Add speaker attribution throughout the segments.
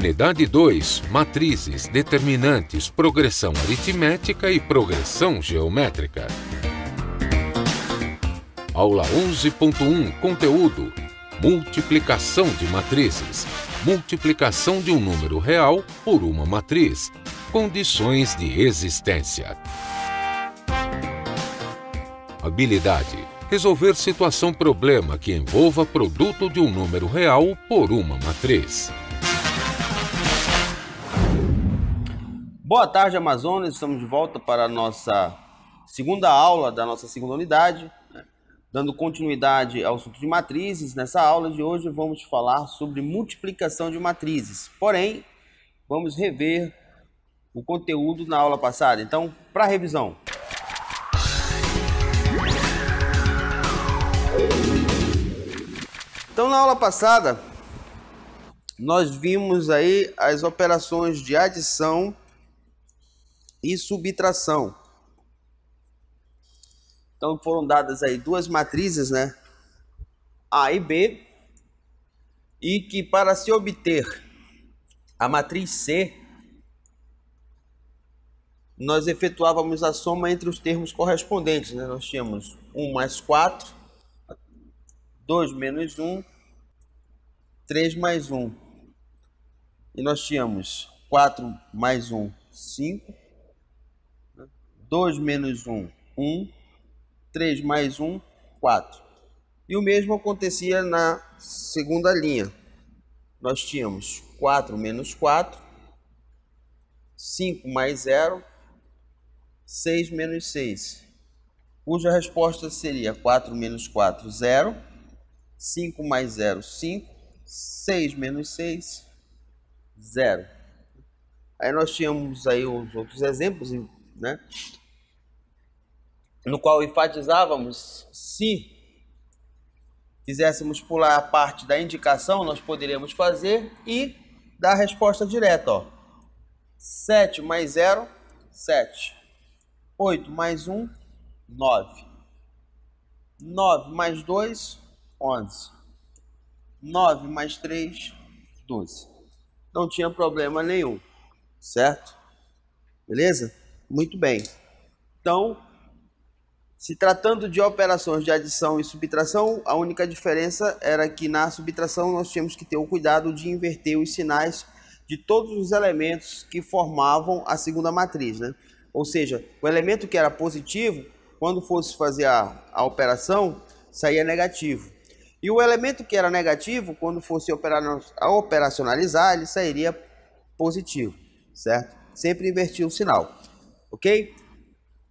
Speaker 1: Unidade 2: Matrizes, determinantes, progressão aritmética e progressão geométrica. Aula 11.1 Conteúdo: Multiplicação de matrizes. Multiplicação de um número real por uma matriz. Condições de existência. Habilidade: Resolver situação-problema que envolva produto de um número real por uma matriz. Boa tarde, Amazonas. Estamos de volta para a nossa segunda aula da nossa segunda unidade. Né? Dando continuidade ao assunto de matrizes, nessa aula de hoje vamos falar sobre multiplicação de matrizes. Porém, vamos rever o conteúdo na aula passada. Então, para revisão. Então, na aula passada, nós vimos aí as operações de adição e subtração. Então foram dadas aí duas matrizes, né? A e B, e que para se obter a matriz C, nós efetuávamos a soma entre os termos correspondentes, né? Nós tínhamos 1 mais 4, 2 menos 1, 3 mais 1. E nós tínhamos 4 mais 1, 5. 2 menos 1, 1. 3 mais 1, 4. E o mesmo acontecia na segunda linha. Nós tínhamos 4 menos 4, 5 mais 0, 6 menos 6, cuja resposta seria 4 menos 4, 0, 5 mais 0, 5, 6 menos 6, 0. Aí nós tínhamos aí os outros exemplos, né? no qual enfatizávamos se quiséssemos pular a parte da indicação, nós poderíamos fazer e dar a resposta direta. Ó. 7 mais 0, 7. 8 mais 1, 9. 9 mais 2, 11. 9 mais 3, 12. Não tinha problema nenhum, certo? Beleza? Muito bem. Então, se tratando de operações de adição e subtração, a única diferença era que na subtração nós tínhamos que ter o cuidado de inverter os sinais de todos os elementos que formavam a segunda matriz. Né? Ou seja, o elemento que era positivo, quando fosse fazer a, a operação, saía negativo. E o elemento que era negativo, quando fosse operar, operacionalizar, ele sairia positivo, certo? Sempre invertia o sinal, ok?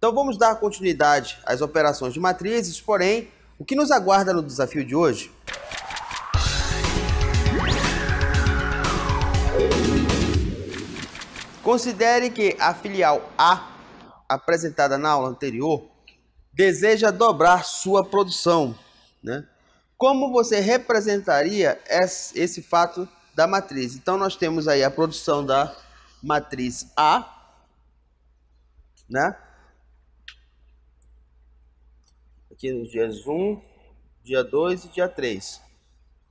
Speaker 1: Então vamos dar continuidade às operações de matrizes, porém, o que nos aguarda no desafio de hoje? Considere que a filial A, apresentada na aula anterior, deseja dobrar sua produção. Né? Como você representaria esse fato da matriz? Então nós temos aí a produção da matriz A, né? aqui nos dias 1, dia 2 e dia 3.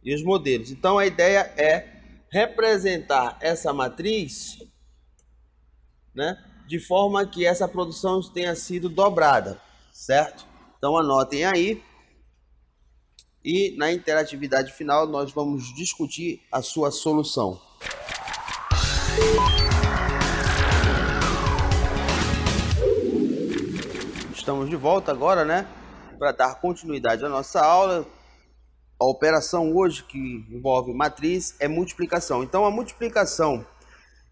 Speaker 1: E os modelos. Então a ideia é representar essa matriz né, de forma que essa produção tenha sido dobrada, certo? Então anotem aí. E na interatividade final nós vamos discutir a sua solução. Estamos de volta agora, né? para dar continuidade à nossa aula, a operação hoje que envolve matriz é multiplicação. Então, a multiplicação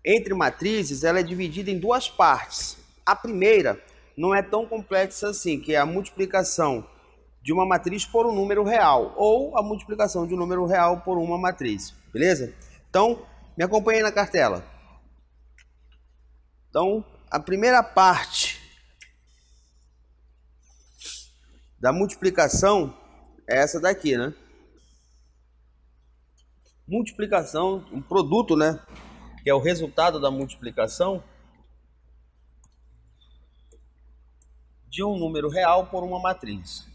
Speaker 1: entre matrizes ela é dividida em duas partes. A primeira não é tão complexa assim, que é a multiplicação de uma matriz por um número real, ou a multiplicação de um número real por uma matriz, beleza? Então, me acompanhe na cartela. Então, a primeira parte da multiplicação é essa daqui, né? Multiplicação, um produto, né? Que é o resultado da multiplicação de um número real por uma matriz.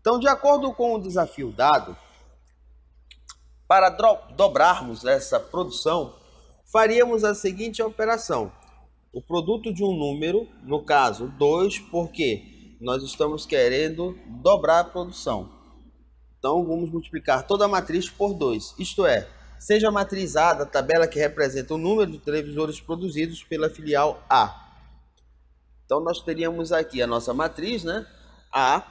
Speaker 1: Então, de acordo com o desafio dado, para dobrarmos essa produção, faríamos a seguinte operação. O produto de um número, no caso 2, por quê? nós estamos querendo dobrar a produção. Então vamos multiplicar toda a matriz por 2, isto é, seja matrizada a tabela que representa o número de televisores produzidos pela filial A. Então nós teríamos aqui a nossa matriz, né? A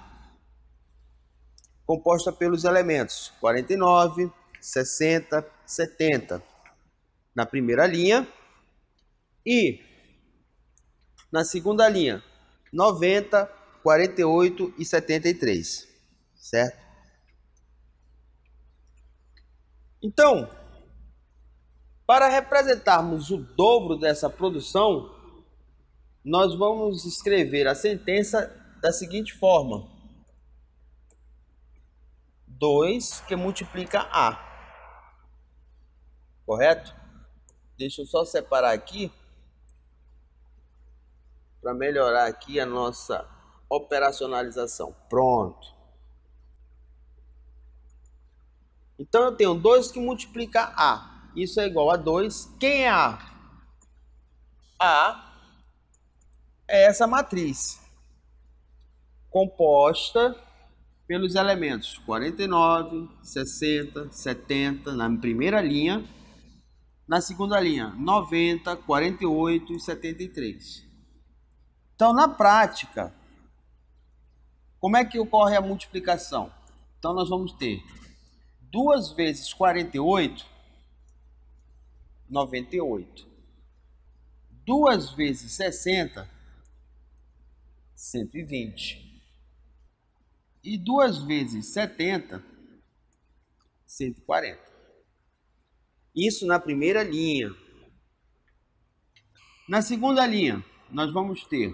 Speaker 1: composta pelos elementos 49, 60, 70 na primeira linha e na segunda linha 90, 48 e 73, certo? Então, para representarmos o dobro dessa produção, nós vamos escrever a sentença da seguinte forma: 2 que multiplica A. Correto? Deixa eu só separar aqui para melhorar aqui a nossa operacionalização. Pronto. Então eu tenho 2 que multiplica A. Isso é igual a 2. Quem é A? A é essa matriz composta pelos elementos 49, 60, 70 na primeira linha, na segunda linha 90, 48 e 73. Então, na prática, como é que ocorre a multiplicação? Então nós vamos ter 2 vezes 48, 98. 2 vezes 60, 120. E 2 vezes 70, 140. Isso na primeira linha. Na segunda linha, nós vamos ter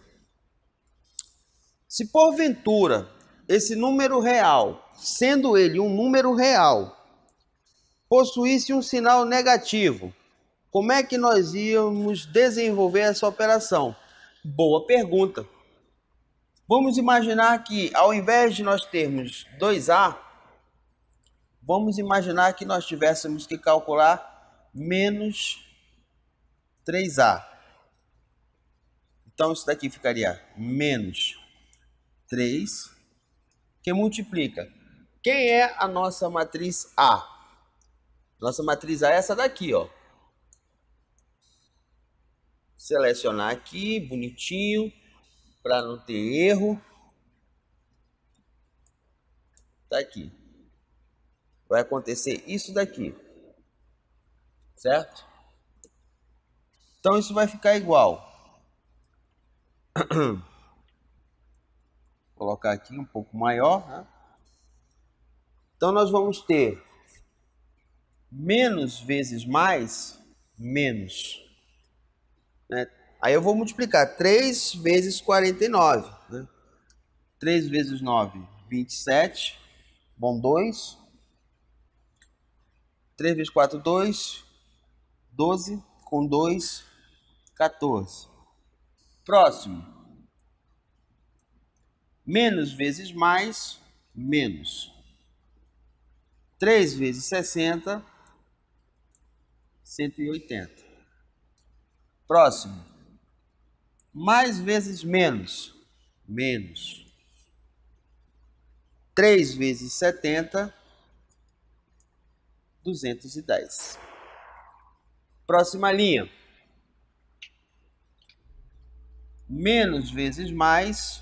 Speaker 1: Se porventura esse número real, sendo ele um número real, possuísse um sinal negativo, como é que nós íamos desenvolver essa operação? Boa pergunta. Vamos imaginar que ao invés de nós termos 2A, vamos imaginar que nós tivéssemos que calcular menos 3A. Então isso daqui ficaria menos 3, que multiplica. Quem é a nossa matriz A? Nossa matriz A é essa daqui, ó. Selecionar aqui, bonitinho, para não ter erro. Tá aqui. Vai acontecer isso daqui. Certo? Então isso vai ficar igual. colocar aqui um pouco maior. Né? Então nós vamos ter menos vezes mais, menos. Né? Aí eu vou multiplicar 3 vezes 49. Né? 3 vezes 9, 27. Bom, 2. 3 vezes 4, 2. 12. Com 2, 14. Próximo. Menos vezes mais, menos. 3 vezes 60, 180. Próximo. Mais vezes menos, menos. 3 vezes 70, 210. Próxima linha. Menos vezes mais,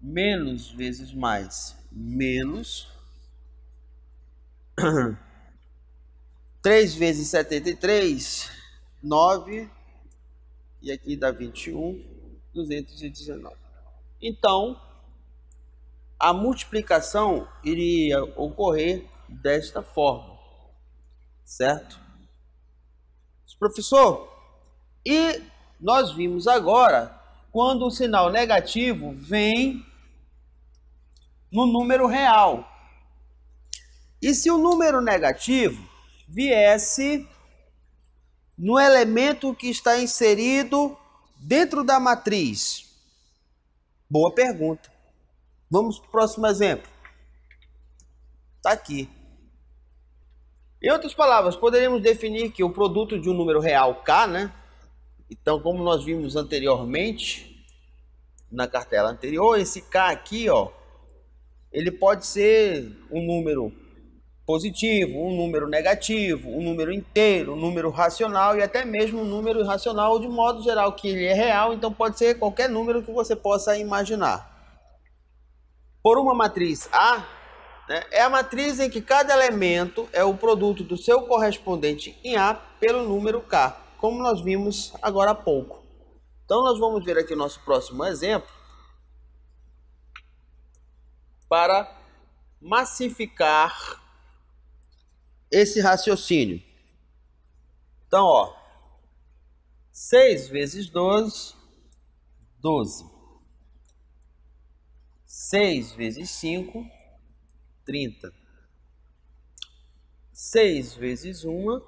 Speaker 1: menos vezes mais menos 3 vezes 73, 9 e aqui dá 21, 219. Então, a multiplicação iria ocorrer desta forma, certo? Professor, e nós vimos agora quando o sinal negativo vem no número real. E se o número negativo viesse no elemento que está inserido dentro da matriz? Boa pergunta. Vamos para o próximo exemplo. Está aqui. Em outras palavras, poderíamos definir que o produto de um número real K, né? Então, como nós vimos anteriormente, na cartela anterior, esse K aqui, ó, ele pode ser um número positivo, um número negativo, um número inteiro, um número racional e até mesmo um número irracional, de modo geral, que ele é real, então pode ser qualquer número que você possa imaginar. Por uma matriz A, né, é a matriz em que cada elemento é o produto do seu correspondente em A pelo número K, como nós vimos agora há pouco. Então, nós vamos ver aqui o nosso próximo exemplo para massificar esse raciocínio. Então, ó, 6 vezes 12, 12. 6 vezes 5, 30. 6 vezes 1,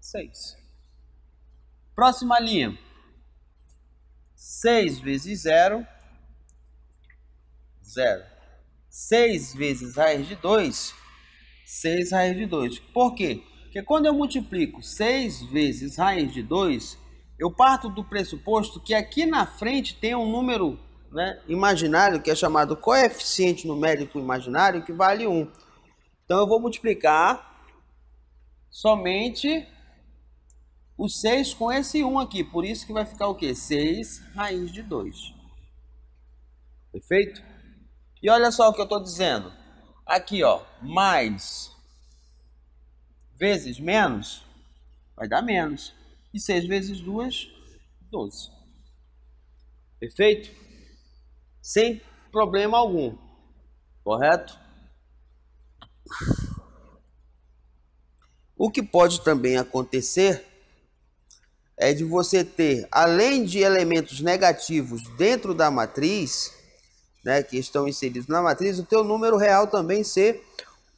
Speaker 1: 6. Próxima linha. 6 vezes 0, zero. 6 vezes raiz de 2, 6 raiz de 2. Por quê? Porque quando eu multiplico 6 vezes raiz de 2, eu parto do pressuposto que aqui na frente tem um número né, imaginário, que é chamado coeficiente numérico imaginário, que vale 1. Então eu vou multiplicar somente o 6 com esse 1 aqui. Por isso que vai ficar o quê? 6 raiz de 2. Perfeito? E olha só o que eu estou dizendo. Aqui, ó, mais vezes menos, vai dar menos. E 6 vezes 2, 12. Perfeito? Sem problema algum. Correto? O que pode também acontecer é de você ter, além de elementos negativos dentro da matriz, né, que estão inseridos na matriz, o teu número real também ser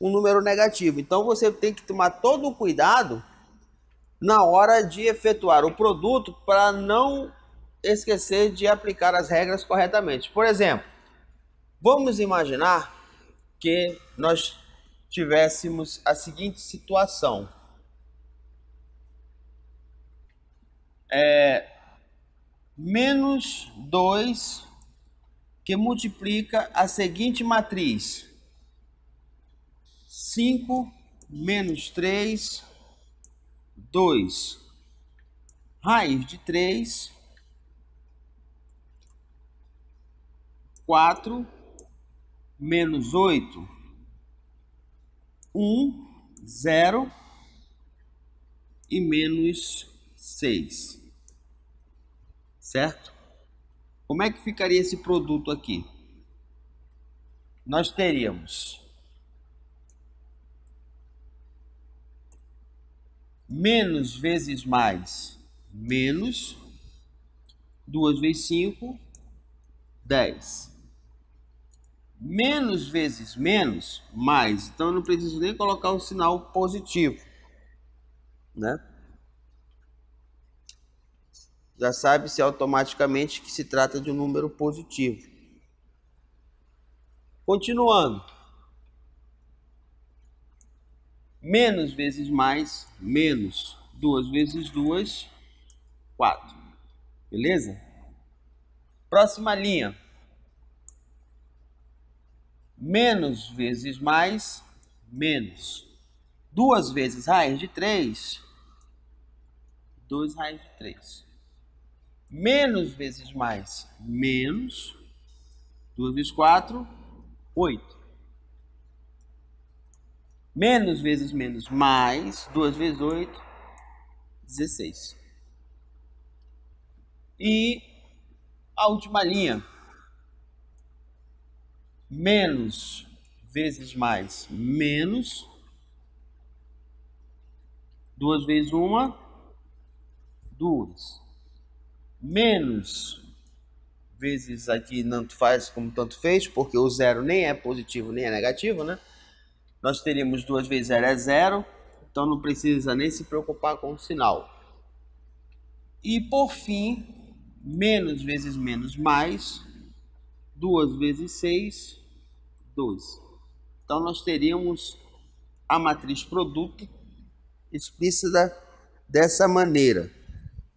Speaker 1: um número negativo. Então você tem que tomar todo o cuidado na hora de efetuar o produto para não esquecer de aplicar as regras corretamente. Por exemplo, vamos imaginar que nós tivéssemos a seguinte situação. É, menos 2 que multiplica a seguinte matriz: 5 menos 3, 2. Raiz de 3, 4 menos 8, 1, 0 e menos 6, certo? Como é que ficaria esse produto aqui? Nós teríamos menos vezes mais, menos 2 vezes 5, 10. Menos vezes menos, mais. Então eu não preciso nem colocar o sinal positivo, né? já sabe-se automaticamente que se trata de um número positivo. Continuando. Menos vezes mais, menos. Duas vezes duas, 4. Beleza? Próxima linha. Menos vezes mais, menos. Duas vezes raiz de 3, 2 raiz de 3. Menos vezes mais, menos. 2 vezes 4, 8. Menos vezes menos, mais. 2 vezes 8, 16. E a última linha. Menos vezes mais, menos. 2 vezes 1, 2 menos vezes aqui tanto faz como tanto fez, porque o zero nem é positivo nem é negativo, né? Nós teríamos duas vezes zero é zero, então não precisa nem se preocupar com o sinal. E por fim, menos vezes menos mais, duas vezes 6, 12. Então nós teríamos a matriz produto explícita dessa maneira,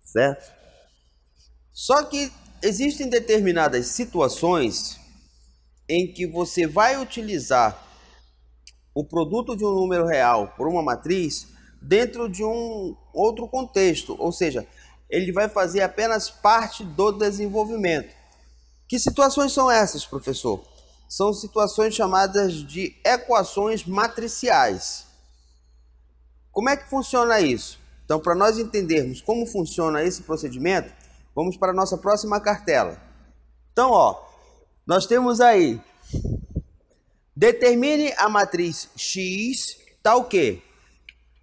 Speaker 1: certo? Só que existem determinadas situações em que você vai utilizar o produto de um número real por uma matriz dentro de um outro contexto, ou seja, ele vai fazer apenas parte do desenvolvimento. Que situações são essas, professor? São situações chamadas de equações matriciais. Como é que funciona isso? Então, para nós entendermos como funciona esse procedimento, Vamos para a nossa próxima cartela. Então, ó, nós temos aí determine a matriz X tal tá que.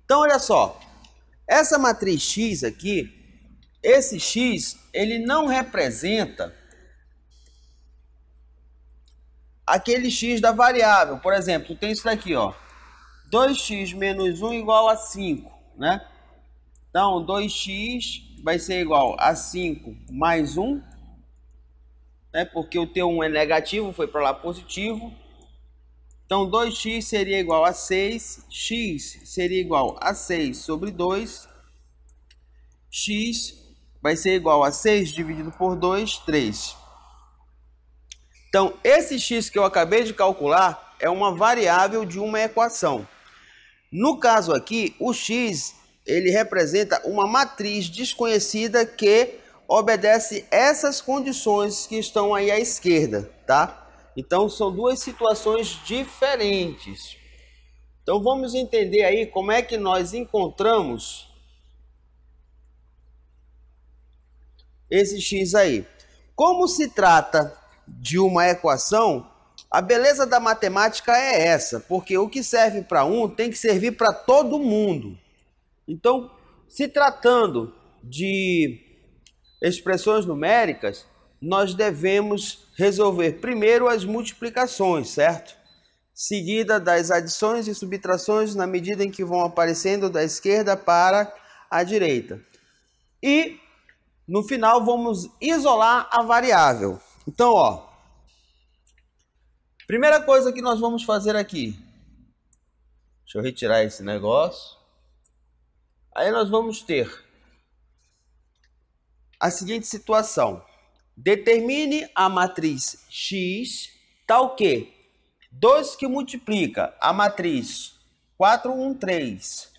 Speaker 1: Então, olha só. Essa matriz X aqui, esse X, ele não representa aquele X da variável. Por exemplo, tem isso daqui, ó. 2x menos 1 igual a 5, né? Então, 2x vai ser igual a 5 mais 1, né? porque o T1 é negativo, foi para lá positivo. Então, 2x seria igual a 6, x seria igual a 6 sobre 2, x vai ser igual a 6 né? é então, dividido por 2, 3. Então, esse x que eu acabei de calcular é uma variável de uma equação. No caso aqui, o x ele representa uma matriz desconhecida que obedece essas condições que estão aí à esquerda, tá? Então são duas situações diferentes. Então vamos entender aí como é que nós encontramos esse x aí. Como se trata de uma equação, a beleza da matemática é essa, porque o que serve para um tem que servir para todo mundo. Então, se tratando de expressões numéricas, nós devemos resolver primeiro as multiplicações, certo? Seguida das adições e subtrações na medida em que vão aparecendo da esquerda para a direita. E no final vamos isolar a variável. Então, ó, primeira coisa que nós vamos fazer aqui. Deixa eu retirar esse negócio. Aí nós vamos ter a seguinte situação: determine a matriz X tal que 2 que multiplica a matriz 4, 1, 3,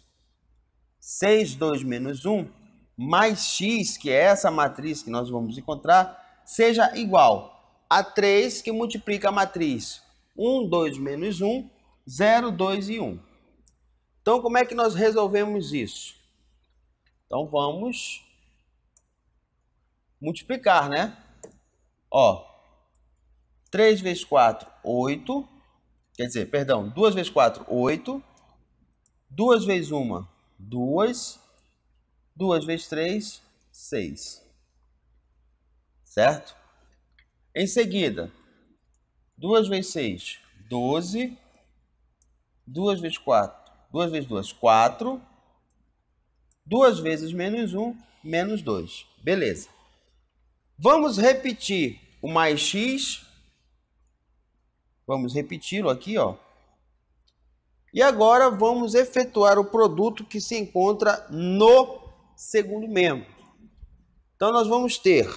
Speaker 1: 6, 2 menos 1, mais X, que é essa matriz que nós vamos encontrar, seja igual a 3 que multiplica a matriz 1, 2 menos 1, 0, 2 e 1. Então, como é que nós resolvemos isso? Então vamos multiplicar, né? Ó, 3 vezes 4, 8. Quer dizer, perdão, 2 vezes 4, 8. 2 vezes 1, 2. 2 vezes 3, 6. Certo? Em seguida, 2 vezes 6, 12. 2 vezes 4, 2 vezes 2, 4. 2 vezes menos 1, menos 2. Beleza. Vamos repetir o mais x. Vamos repeti-lo aqui, ó. E agora vamos efetuar o produto que se encontra no segundo membro. Então nós vamos ter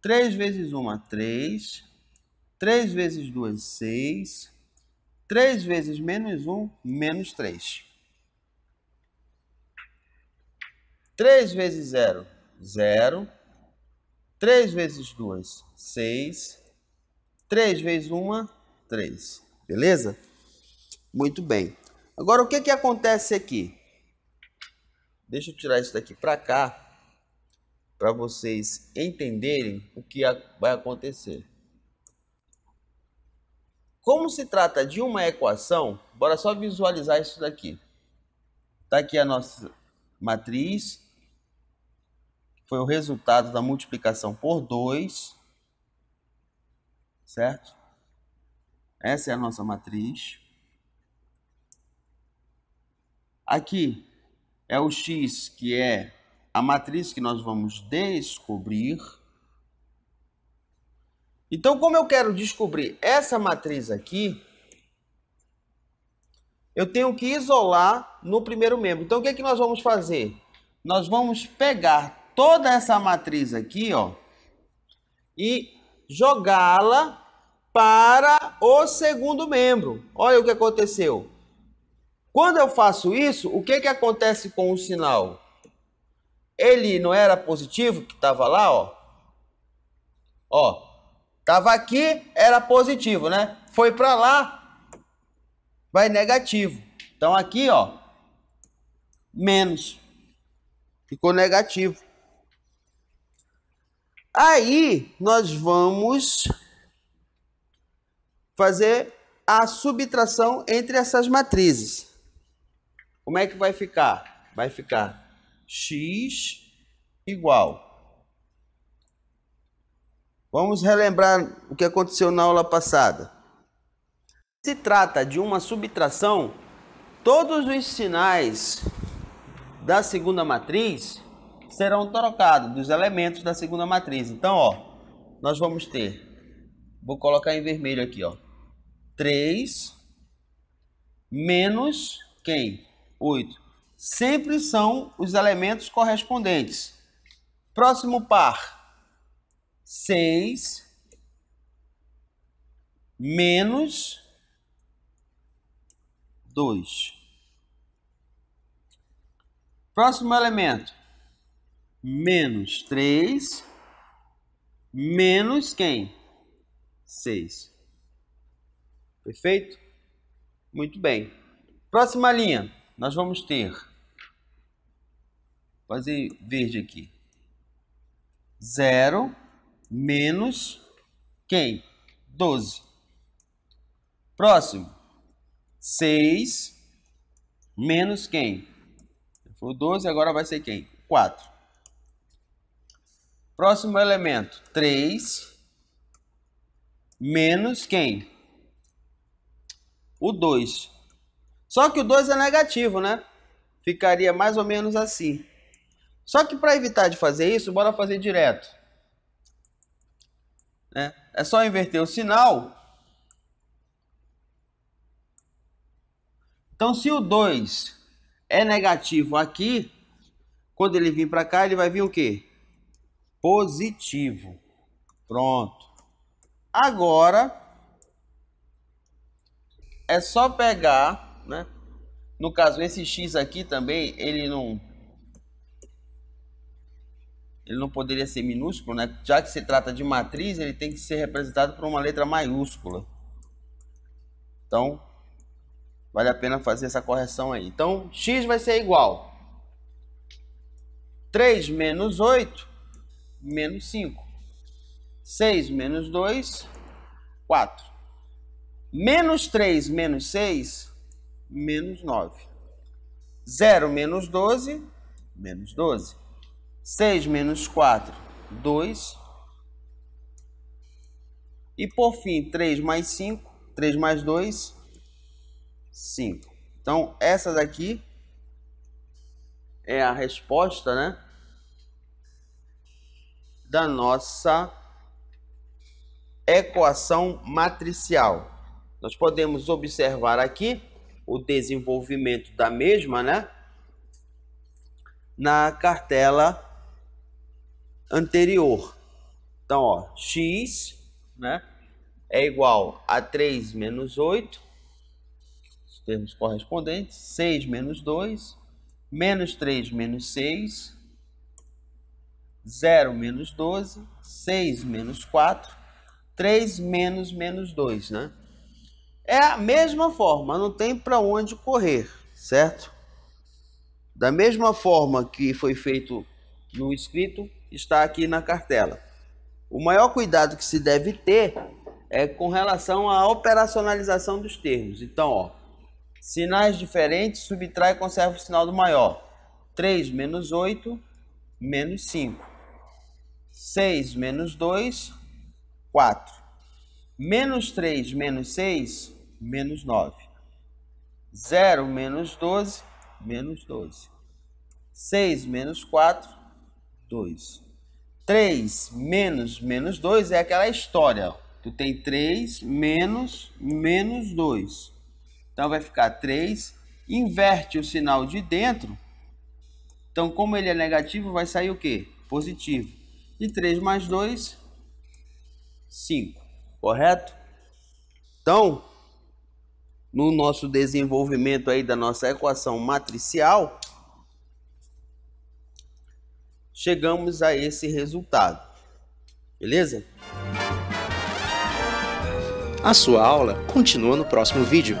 Speaker 1: 3 vezes 1, 3. 3 vezes 2, 6. 3 vezes menos 1, menos 3. 3 vezes 0, 0. 3 vezes 2, 6. 3 vezes 1, 3. Beleza? Muito bem. Agora, o que, que acontece aqui? Deixa eu tirar isso daqui para cá, para vocês entenderem o que vai acontecer. Como se trata de uma equação, bora só visualizar isso daqui. Está aqui a nossa matriz, foi o resultado da multiplicação por 2, certo? Essa é a nossa matriz. Aqui é o x, que é a matriz que nós vamos descobrir. Então, como eu quero descobrir essa matriz aqui, eu tenho que isolar no primeiro membro. Então, o que, é que nós vamos fazer? Nós vamos pegar toda essa matriz aqui, ó, e jogá-la para o segundo membro. Olha o que aconteceu. Quando eu faço isso, o que, que acontece com o sinal? Ele não era positivo que estava lá, ó. Ó, estava aqui, era positivo, né? Foi para lá, vai negativo. Então aqui, ó, menos. Ficou negativo. Aí nós vamos fazer a subtração entre essas matrizes. Como é que vai ficar? Vai ficar x igual. Vamos relembrar o que aconteceu na aula passada. Se trata de uma subtração, todos os sinais da segunda matriz serão trocados dos elementos da segunda matriz. Então, ó, nós vamos ter, vou colocar em vermelho aqui, ó, 3 menos quem? 8. Sempre são os elementos correspondentes. Próximo par, 6 menos 2. Próximo elemento, menos 3, menos quem? 6. Perfeito? Muito bem. Próxima linha, nós vamos ter, fazer verde aqui, 0, menos quem? 12. Próximo, 6, menos quem? Foi 12, agora vai ser quem? 4. Próximo elemento, 3 menos quem? O 2. Só que o 2 é negativo, né? Ficaria mais ou menos assim. Só que para evitar de fazer isso, bora fazer direto. Né? É só inverter o sinal. Então, se o 2 é negativo aqui, quando ele vir para cá, ele vai vir o quê? positivo. Pronto. Agora é só pegar, né? No caso esse x aqui também, ele não ele não poderia ser minúsculo, né? Já que se trata de matriz, ele tem que ser representado por uma letra maiúscula. Então, vale a pena fazer essa correção aí. Então, x vai ser igual 3 menos 8 menos 5. 6 menos 2, 4. Menos 3 menos 6, menos 9. 0 menos 12, menos 12. 6 menos 4, 2. E por fim, 3 mais 5, 3 mais 2, 5. Então, essa daqui é a resposta, né? da nossa equação matricial. Nós podemos observar aqui o desenvolvimento da mesma, né? Na cartela anterior. Então, ó, x, né? É igual a 3 menos 8, os termos correspondentes, 6 menos 2, menos 3 menos 6, 0 menos 12, 6 menos 4, 3 menos menos 2, né? É a mesma forma, não tem para onde correr, certo? Da mesma forma que foi feito no escrito, está aqui na cartela. O maior cuidado que se deve ter é com relação à operacionalização dos termos. Então, ó, sinais diferentes, subtrai e conserva o sinal do maior. 3 menos 8, menos 5. 6 menos 2, 4. Menos 3 menos 6, menos 9. 0 menos 12, menos 12. 6 menos 4, 2. 3 menos menos 2 é aquela história. Tu tem 3 menos menos 2. Então vai ficar 3. Inverte o sinal de dentro então, como ele é negativo, vai sair o quê? Positivo. E 3 mais 2, 5. Correto? Então, no nosso desenvolvimento aí da nossa equação matricial, chegamos a esse resultado. Beleza? A sua aula continua no próximo vídeo.